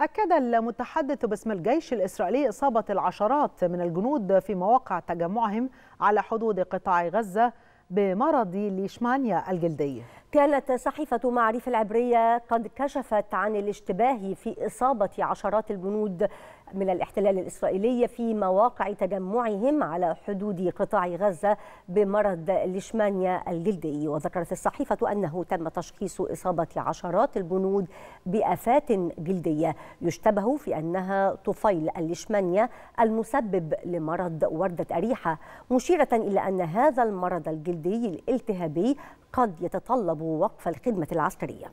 أكد المتحدث باسم الجيش الإسرائيلي إصابة العشرات من الجنود في مواقع تجمعهم على حدود قطاع غزة بمرض ليشمانيا الجلدي كانت صحيفة معرفة العبرية قد كشفت عن الاشتباه في إصابة عشرات الجنود من الاحتلال الإسرائيلي في مواقع تجمعهم على حدود قطاع غزة بمرض ليشمانيا الجلدي وذكرت الصحيفة أنه تم تشخيص إصابة عشرات الجنود بآفات جلدية يشتبه في أنها طفيل الليشمانيا المسبب لمرض وردة أريحة مشيرة إلى أن هذا المرض الجلدي الالتهابي قد يتطلب وقف الخدمة العسكرية